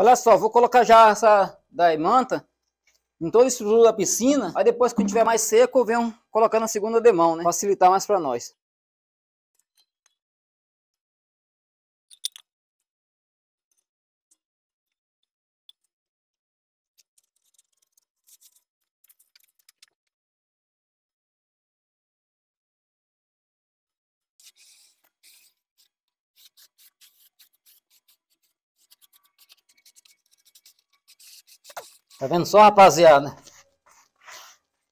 Olha só, vou colocar já essa da manta em todo o estrutura da piscina. Aí depois, quando tiver mais seco, eu colocando a segunda demão, né? Facilitar mais para nós. Tá vendo só, rapaziada?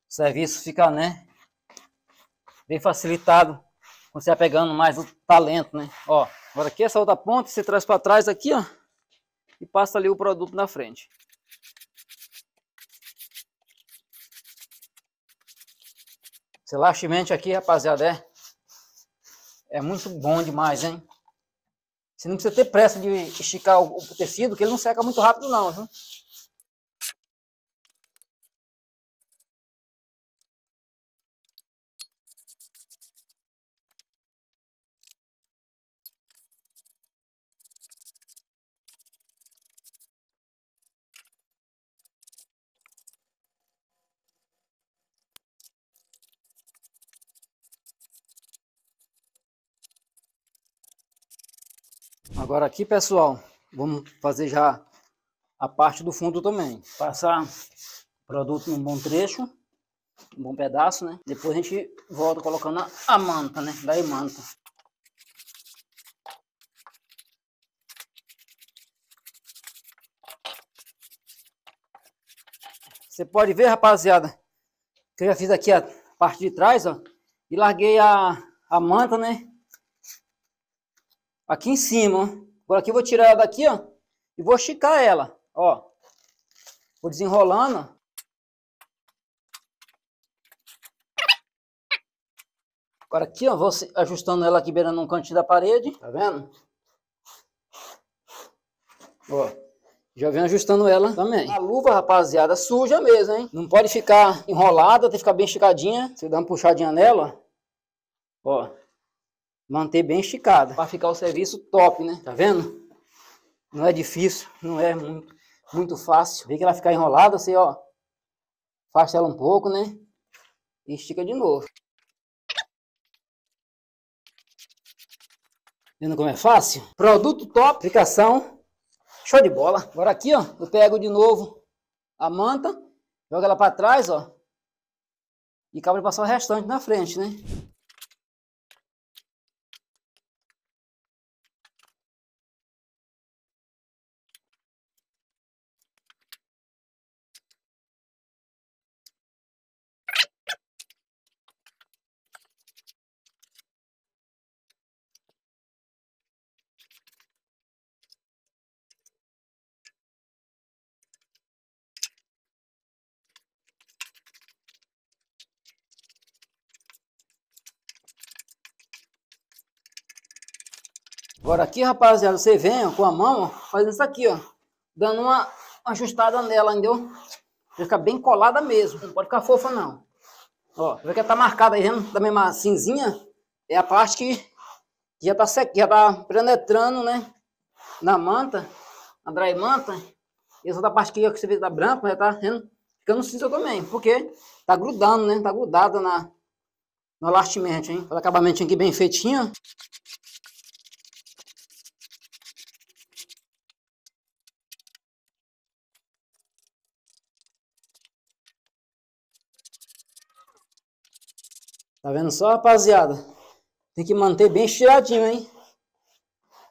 O serviço fica, né? Bem facilitado. Quando você vai pegando mais o talento, né? Ó, agora aqui essa outra ponta, você traz para trás aqui, ó. E passa ali o produto na frente. Esse aqui, rapaziada, é, é muito bom demais, hein? Você não precisa ter pressa de esticar o, o tecido, que ele não seca muito rápido não, viu? Agora aqui, pessoal, vamos fazer já a parte do fundo também. Passar o produto num bom trecho, um bom pedaço, né? Depois a gente volta colocando a manta, né? Daí manta. Você pode ver, rapaziada, que eu já fiz aqui a parte de trás, ó. E larguei a, a manta, né? aqui em cima. Agora aqui eu vou tirar ela daqui, ó, e vou esticar ela, ó. Vou desenrolando. Agora aqui, ó, vou ajustando ela aqui beirando um cantinho da parede, tá vendo? Ó, já vem ajustando ela também. A luva, rapaziada, suja mesmo, hein? Não pode ficar enrolada, tem que ficar bem esticadinha. Você dá uma puxadinha nela, ó manter bem esticada para ficar o serviço top, né? Tá vendo? Não é difícil, não é muito, muito fácil. Vê que ela ficar enrolada, você ó, faz ela um pouco, né? E estica de novo. Vendo como é fácil? Produto top, aplicação, show de bola. Agora aqui, ó, eu pego de novo a manta, jogo ela para trás, ó, e acabo de passar o restante na frente, né? Agora aqui, rapaziada, você vem ó, com a mão, ó, fazendo isso aqui, ó. Dando uma ajustada nela, entendeu? Fica bem colada mesmo, não pode ficar fofa não. Ó, vê que tá marcada aí, vendo? Da mesma cinzinha, é a parte que já tá, sec... já tá penetrando, né? Na manta, na dry manta. E essa da parte que você vê da tá branca, já tá vendo? ficando cinza também, porque tá grudando, né? Tá grudada na, no elastimento, hein? O acabamento aqui bem feitinho, Tá vendo só, rapaziada? Tem que manter bem estiradinho, hein?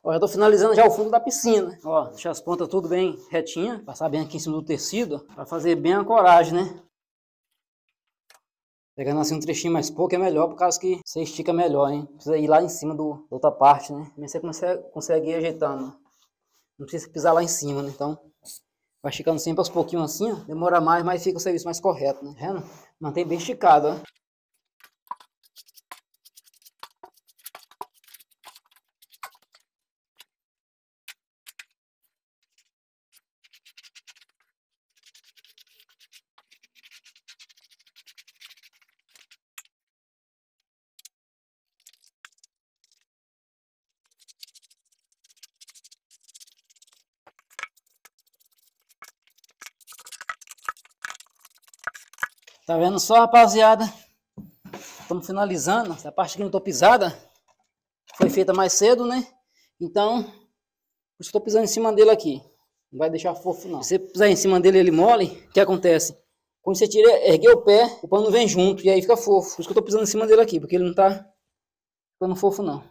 Ó, eu tô finalizando já o fundo da piscina. Ó, deixar as pontas tudo bem retinha, passar bem aqui em cima do tecido, para fazer bem a coragem, né? Pegando assim um trechinho mais pouco é melhor, por causa que você estica melhor, hein? Precisa ir lá em cima do, da outra parte, né? Mas você consegue, consegue ir ajeitando. Não precisa pisar lá em cima, né? Então, vai esticando sempre aos pouquinhos assim, ó. Demora mais, mas fica o serviço mais correto, né? Tá vendo? Mantém bem esticado, ó. Tá vendo só, rapaziada? Estamos finalizando. Essa parte que não tô pisada foi feita mais cedo, né? Então, estou pisando em cima dele aqui. Não vai deixar fofo, não. Se você pisar em cima dele ele mole, o que acontece? Quando você tira, erguer o pé, o pano vem junto e aí fica fofo. Por isso que eu tô pisando em cima dele aqui, porque ele não tá ficando fofo, não.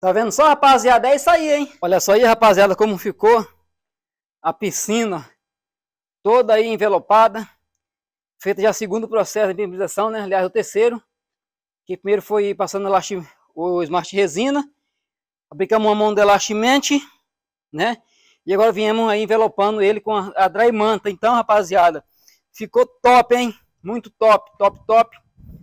Tá vendo só, rapaziada? É isso aí, hein? Olha só aí, rapaziada, como ficou a piscina toda aí envelopada. Feita já segundo processo de impermeabilização, né? Aliás, o terceiro. Que primeiro foi passando elastim... o Smart Resina. Aplicamos uma mão de elastimente, né? E agora viemos aí envelopando ele com a, a dry manta. Então, rapaziada, ficou top, hein? Muito top, top, top.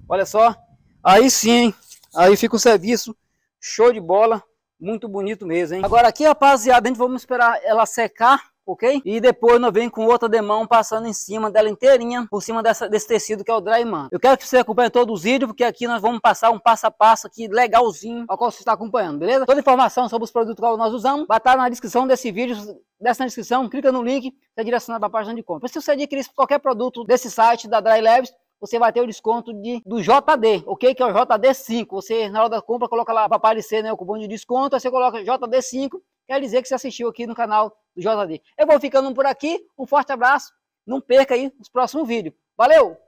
Olha só. Aí sim, hein? Aí fica o serviço Show de bola. Muito bonito mesmo, hein? Agora aqui, rapaziada, a gente vamos esperar ela secar, ok? E depois nós vem com outra demão passando em cima dela inteirinha, por cima dessa, desse tecido que é o dry man. Eu quero que você acompanhe todos os vídeos, porque aqui nós vamos passar um passo a passo aqui legalzinho, ao qual você está acompanhando, beleza? Toda informação sobre os produtos que nós usamos, estar na descrição desse vídeo, dessa na descrição, clica no link, é direcionado a página de compra. Se você adquirir qualquer produto desse site da Dry Labs, você vai ter o desconto de, do JD, ok? Que é o JD5. Você, na hora da compra, coloca lá para aparecer né, o cupom de desconto, aí você coloca JD5, quer dizer que você assistiu aqui no canal do JD. Eu vou ficando por aqui, um forte abraço, não perca aí os próximos vídeos. Valeu!